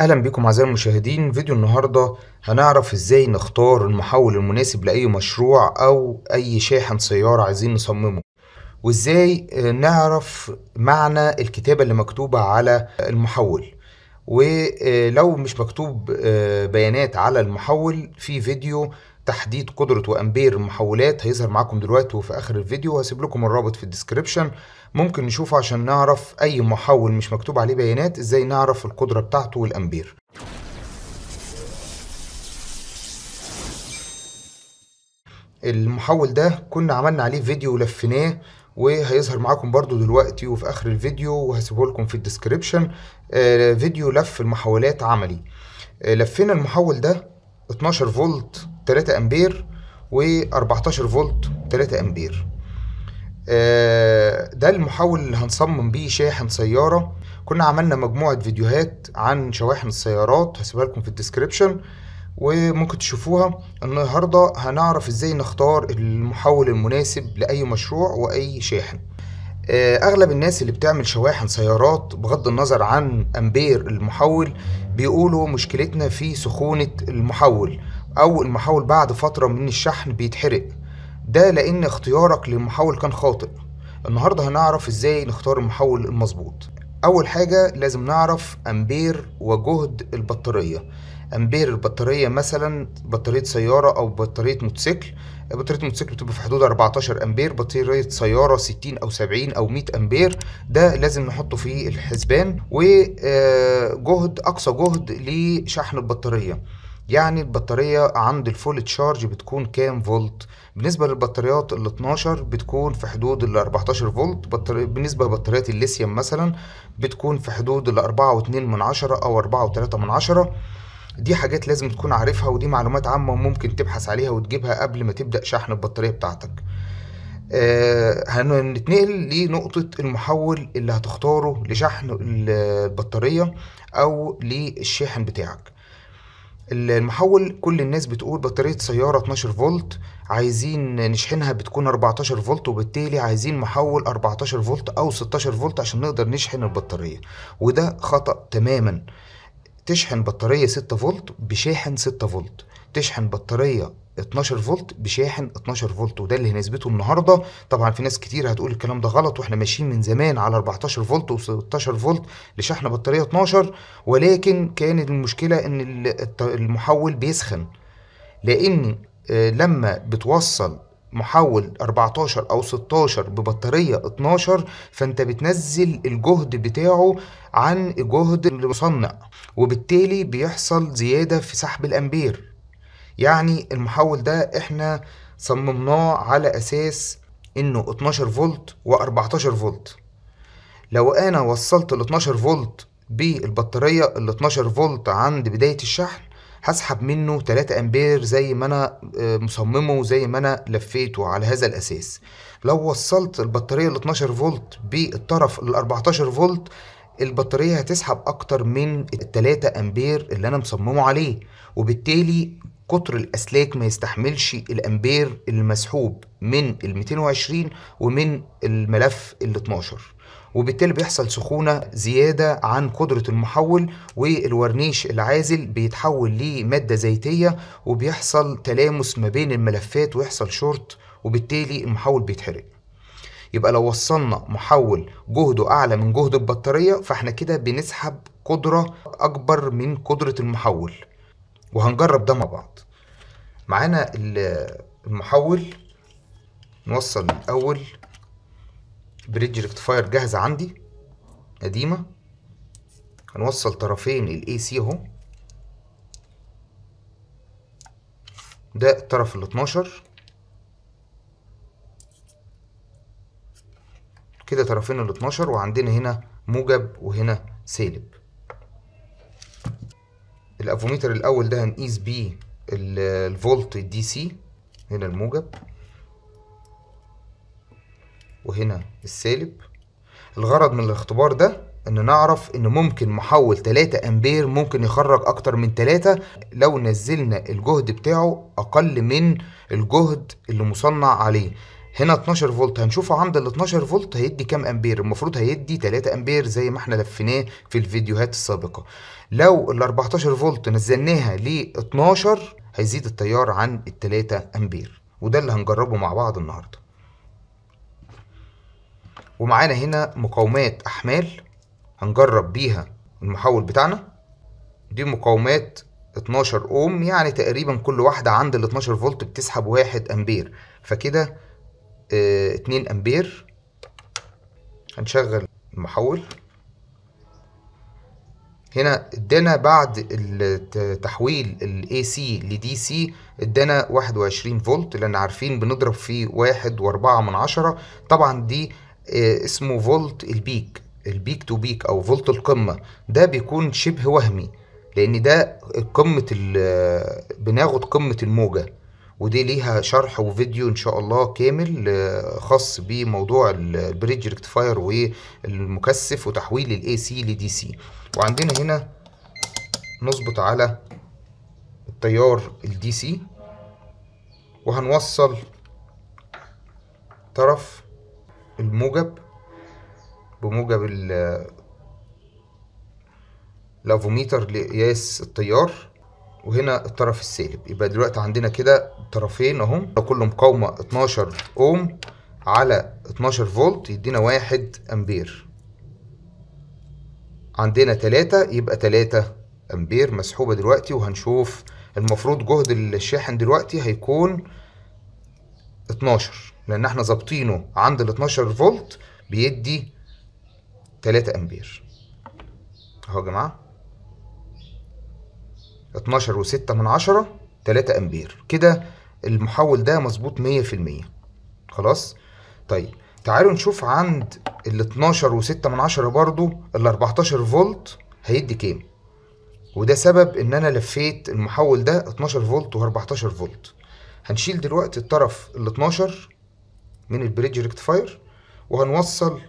اهلا بكم اعزائي المشاهدين فيديو النهارده هنعرف ازاي نختار المحول المناسب لاي مشروع او اي شاحن سياره عايزين نصممه وازاي آه، نعرف معنى الكتابه اللي مكتوبه على المحول ولو مش مكتوب آه، بيانات على المحول في فيديو تحديد قدرة وامبير المحولات هيظهر معاكم دلوقتي وفي اخر الفيديو هسيب لكم الرابط في الديسكريبشن ممكن نشوفه عشان نعرف اي محول مش مكتوب عليه بيانات ازاي نعرف القدرة بتاعته والامبير المحول ده كنا عملنا عليه فيديو ولفيناه وهيظهر معاكم برضو دلوقتي وفي اخر الفيديو وهسيبه لكم في الديسكريبشن آه، فيديو لف المحولات عملي آه، لفينا المحول ده 12 فولت 3 امبير و14 فولت 3 امبير آه، ده المحول اللي هنصمم بيه شاحن سيارة كنا عملنا مجموعة فيديوهات عن شواحن السيارات هسيبها لكم في الديسكريبشن وممكن تشوفوها النهاردة هنعرف ازاي نختار المحول المناسب لأي مشروع وأي شاحن آه، اغلب الناس اللي بتعمل شواحن سيارات بغض النظر عن امبير المحول بيقولوا مشكلتنا في سخونة المحول أو المحول بعد فترة من الشحن بيتحرق ده لأن اختيارك للمحول كان خاطئ النهاردة هنعرف ازاي نختار المحول المظبوط أول حاجة لازم نعرف أمبير وجهد البطارية أمبير البطارية مثلا بطارية سيارة أو بطارية موتوسيكل بطارية الموتوسيكل بتبقى في حدود 14 أمبير بطارية سيارة 60 أو 70 أو 100 أمبير ده لازم نحطه في الحسبان وجهد آه، أقصى جهد لشحن البطارية يعني البطارية عند الفول تشارج بتكون كام فولت بالنسبة للبطاريات ال 12 بتكون في حدود ال 14 فولت بطاري... بالنسبة لبطاريات الليثيوم مثلا بتكون في حدود ال 4.2 من عشرة أو 4.3 من عشرة دي حاجات لازم تكون عارفها ودي معلومات عامة وممكن تبحث عليها وتجيبها قبل ما تبدأ شحن البطارية بتاعتك آه هنتنقل لنقطة المحول اللي هتختاره لشحن البطارية أو للشاحن بتاعك المحول كل الناس بتقول بطارية سيارة 12 فولت عايزين نشحنها بتكون 14 فولت وبالتالي عايزين محول 14 فولت أو 16 فولت عشان نقدر نشحن البطارية وده خطأ تماما تشحن بطارية 6 فولت بشاحن 6 فولت تشحن بطاريه 12 فولت بشاحن 12 فولت وده اللي هنثبته النهارده طبعا في ناس كتير هتقول الكلام ده غلط واحنا ماشيين من زمان على 14 فولت و16 فولت لشحن بطاريه 12 ولكن كانت المشكله ان المحول بيسخن لان آه، لما بتوصل محول 14 او 16 ببطاريه 12 فانت بتنزل الجهد بتاعه عن جهد المصنع وبالتالي بيحصل زياده في سحب الامبير يعني المحول ده احنا صممناه على اساس انه 12 فولت و14 فولت لو انا وصلت ال 12 فولت بالبطارية ال 12 فولت عند بداية الشحن هسحب منه 3 امبير زي ما انا آه، مصممه وزي ما انا لفيته على هذا الاساس لو وصلت البطارية ال 12 فولت بالطرف ال 14 فولت البطارية هتسحب أكتر من 3 أمبير اللي أنا مصممه عليه وبالتالي قطر الأسلاك ما يستحملش الأمبير المسحوب من ال 220 ومن الملف ال 12 وبالتالي بيحصل سخونة زيادة عن قدرة المحول والورنيش العازل بيتحول لمادة زيتية وبيحصل تلامس ما بين الملفات ويحصل شورت وبالتالي المحول بيتحرق يبقى لو وصلنا محول جهده أعلى من جهد البطارية فاحنا كده بنسحب قدرة أكبر من قدرة المحول وهنجرب ده مع بعض معانا المحول نوصل الاول بريدج ريكتفاير جاهزه عندي قديمه هنوصل طرفين الـ AC اهو ده الطرف الـ 12 كده طرفين الـ 12 وعندنا هنا موجب وهنا سالب الافوميتر الاول ده هنقيس بيه الفولت الدي سي هنا الموجب وهنا السالب الغرض من الاختبار ده ان نعرف ان ممكن محول 3 امبير ممكن يخرج اكتر من 3 لو نزلنا الجهد بتاعه اقل من الجهد اللي مصنع عليه هنا 12 فولت هنشوفه عند ال 12 فولت هيدي كام امبير المفروض هيدي 3 امبير زي ما احنا لفيناه في الفيديوهات السابقه لو ال 14 فولت نزلناها ل 12 هيزيد التيار عن ال 3 امبير وده اللي هنجربه مع بعض النهارده ومعانا هنا مقاومات احمال هنجرب بيها المحول بتاعنا دي مقاومات 12 اوم يعني تقريبا كل واحده عند ال 12 فولت بتسحب 1 امبير فكده 2 آه، امبير هنشغل المحول هنا ادانا بعد تحويل ال AC ل DC ادانا 21 فولت لان عارفين بنضرب فيه واحد واربعة من عشرة طبعا دي آه، اسمه فولت البيك البيك تو بيك او فولت القمة ده بيكون شبه وهمي لان ده قمة آه، بناخد قمة الموجة ودي ليها شرح وفيديو ان شاء الله كامل آه، خاص بموضوع البريدج ريكتفاير والمكثف وتحويل الاي سي لدي سي وعندنا هنا نظبط على التيار الدي سي وهنوصل طرف الموجب بموجب اللافوميتر لقياس التيار وهنا الطرف السالب يبقى دلوقتي عندنا كده طرفين اهو كل مقاومه 12 اوم على 12 فولت يدينا 1 امبير عندنا 3 يبقى 3 امبير مسحوبه دلوقتي وهنشوف المفروض جهد الشاحن دلوقتي هيكون 12 لان احنا ظابطينه عند ال 12 فولت بيدي 3 امبير اهو يا جماعه 12 و6 من عشرة 3 امبير كده المحول ده مظبوط 100% خلاص طيب تعالوا نشوف عند ال 12 و6 من عشرة برضو ال 14 فولت هيدي كام وده سبب ان انا لفيت المحول ده 12 فولت و14 فولت هنشيل دلوقتي الطرف ال 12 من البريدج ريكتفاير وهنوصل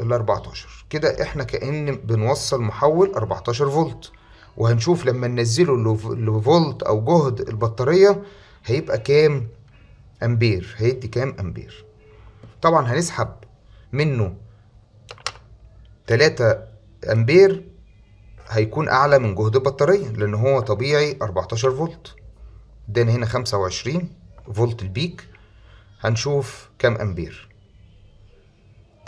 ال 14 كده احنا كأن بنوصل محول 14 فولت وهنشوف لما ننزله لفولت او جهد البطاريه هيبقى كام امبير هيدي كام امبير طبعا هنسحب منه 3 امبير هيكون اعلى من جهد البطاريه لان هو طبيعي 14 فولت ده هنا 25 فولت البيك هنشوف كام امبير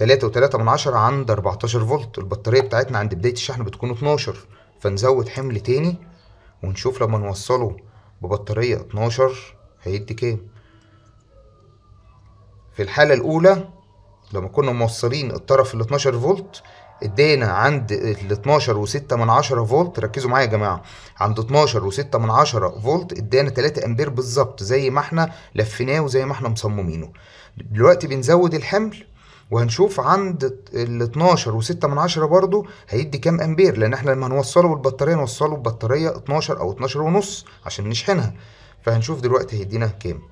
3.3 من عشرة عند 14 فولت البطارية بتاعتنا عند بداية الشحن بتكون 12 فنزود حمل تاني ونشوف لما نوصله ببطارية 12 هيدي كام في الحالة الأولى لما كنا موصلين الطرف ال 12 فولت ادينا عند ال 12 و 6 من عشرة فولت ركزوا معايا يا جماعه عند 12 و 6 من عشرة فولت ادينا 3 امبير بالظبط زي ما احنا لفيناه وزي ما احنا مصممينه دلوقتي بنزود الحمل وهنشوف عند ال 12 و6 من عشرة برضو هيدي كام امبير لان احنا لما هنوصله بالبطارية نوصله ببطارية 12 او 12 ونص عشان نشحنها فهنشوف دلوقتي هيدينا كام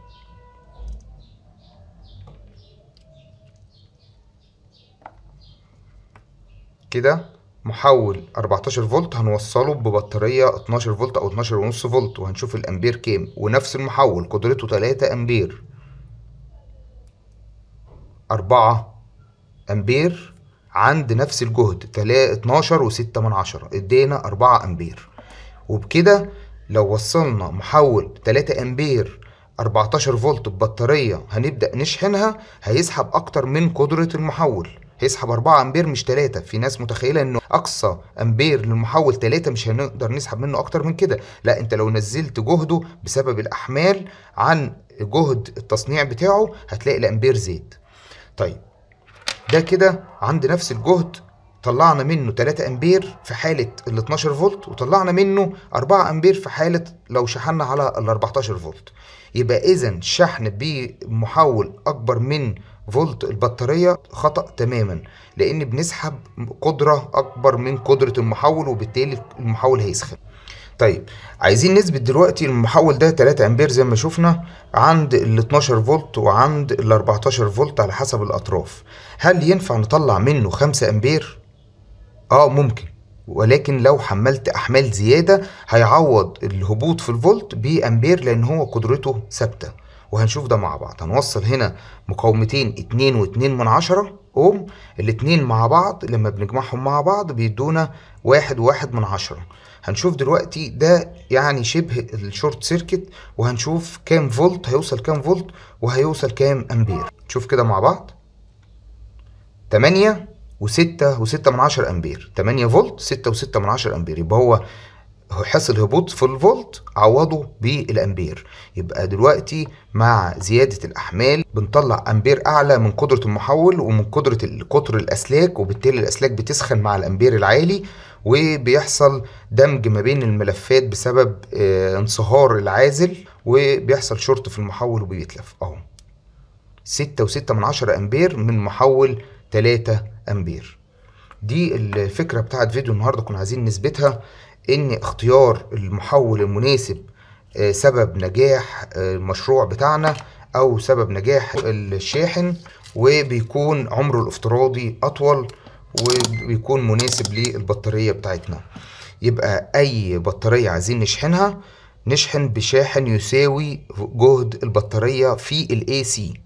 كده محول 14 فولت هنوصله ببطارية 12 فولت او 12 ونص فولت وهنشوف الامبير كام ونفس المحول قدرته 3 امبير 4 امبير عند نفس الجهد 12 و6 من عشرة ادينا 4 امبير وبكده لو وصلنا محول 3 امبير 14 فولت ببطارية هنبدأ نشحنها هيسحب أكتر من قدرة المحول هيسحب 4 امبير مش 3 في ناس متخيله انه اقصى امبير للمحول 3 مش هنقدر نسحب منه اكتر من كده لا انت لو نزلت جهده بسبب الاحمال عن جهد التصنيع بتاعه هتلاقي الامبير زيد طيب ده كده عند نفس الجهد طلعنا منه 3 امبير في حاله ال 12 فولت وطلعنا منه 4 امبير في حاله لو شحنا على ال 14 فولت يبقى اذا شحن بمحول اكبر من فولت البطاريه خطا تماما لان بنسحب قدره اكبر من قدره المحول وبالتالي المحول هيسخن طيب عايزين نثبت دلوقتي المحول ده 3 امبير زي ما شفنا عند ال 12 فولت وعند ال 14 فولت على حسب الاطراف هل ينفع نطلع منه 5 امبير اه ممكن ولكن لو حملت احمال زياده هيعوض الهبوط في الفولت بامبير لان هو قدرته ثابته وهنشوف ده مع بعض هنوصل هنا مقاومتين 2 و2 من عشرة اوم الاثنين مع بعض لما بنجمعهم مع بعض بيدونا واحد وواحد من عشرة هنشوف دلوقتي ده يعني شبه الشورت سيركت وهنشوف كام فولت هيوصل كام فولت وهيوصل كام امبير نشوف كده مع بعض 8 و6 و6 من 10 امبير 8 فولت 6 و6 من 10 امبير يبقى هو حس الهبوط في الفولت عوضه بالامبير يبقى دلوقتي مع زياده الاحمال بنطلع امبير اعلى من قدره المحول ومن قدره قطر الاسلاك وبالتالي الاسلاك بتسخن مع الامبير العالي وبيحصل دمج ما بين الملفات بسبب آه، انصهار العازل وبيحصل شورت في المحول وبيتلف اهو ستة وستة من عشرة امبير من محول 3 امبير دي الفكرة بتاعت فيديو النهاردة كنا عايزين نثبتها ان اختيار المحول المناسب آه، سبب نجاح آه، المشروع بتاعنا او سبب نجاح الشاحن وبيكون عمره الافتراضي اطول وبيكون مناسب للبطارية بتاعتنا يبقى اي بطارية عايزين نشحنها نشحن بشاحن يساوي جهد البطارية في الاي سي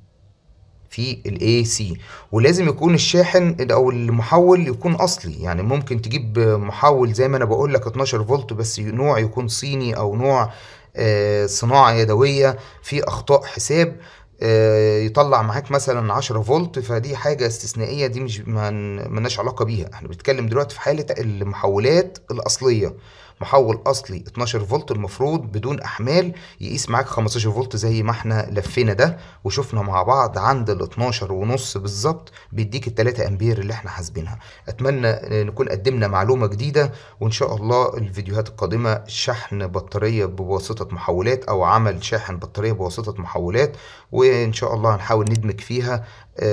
في الاي سي ولازم يكون الشاحن او المحول يكون اصلي يعني ممكن تجيب محول زي ما انا بقول لك 12 فولت بس نوع يكون صيني او نوع آه، صناعه يدويه في اخطاء حساب آه، يطلع معاك مثلا 10 فولت فدي حاجه استثنائيه دي مش ملناش علاقه بيها احنا بنتكلم دلوقتي في حاله المحولات الاصليه محول اصلي 12 فولت المفروض بدون احمال يقيس معاك 15 فولت زي ما احنا لفينا ده وشفنا مع بعض عند ال 12 ونص بالظبط بيديك ال 3 امبير اللي احنا حاسبينها اتمنى نكون قدمنا معلومه جديده وان شاء الله الفيديوهات القادمه شحن بطاريه بواسطه محولات او عمل شاحن بطاريه بواسطه محولات وان شاء الله هنحاول ندمج فيها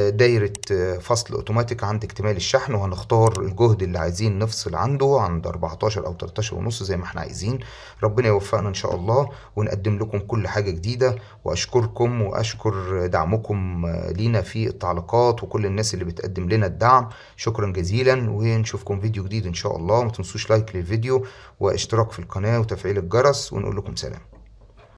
دايرة آه، فصل اوتوماتيك عند اكتمال الشحن وهنختار الجهد اللي عايزين نفصل عنده عند 14 او 13 ونص زي ما احنا عايزين ربنا يوفقنا ان شاء الله ونقدم لكم كل حاجة جديدة واشكركم واشكر دعمكم آه، لينا في التعليقات وكل الناس اللي بتقدم لنا الدعم شكرا جزيلا ونشوفكم فيديو جديد ان شاء الله وما تنسوش لايك للفيديو واشتراك في القناة وتفعيل الجرس ونقول لكم سلام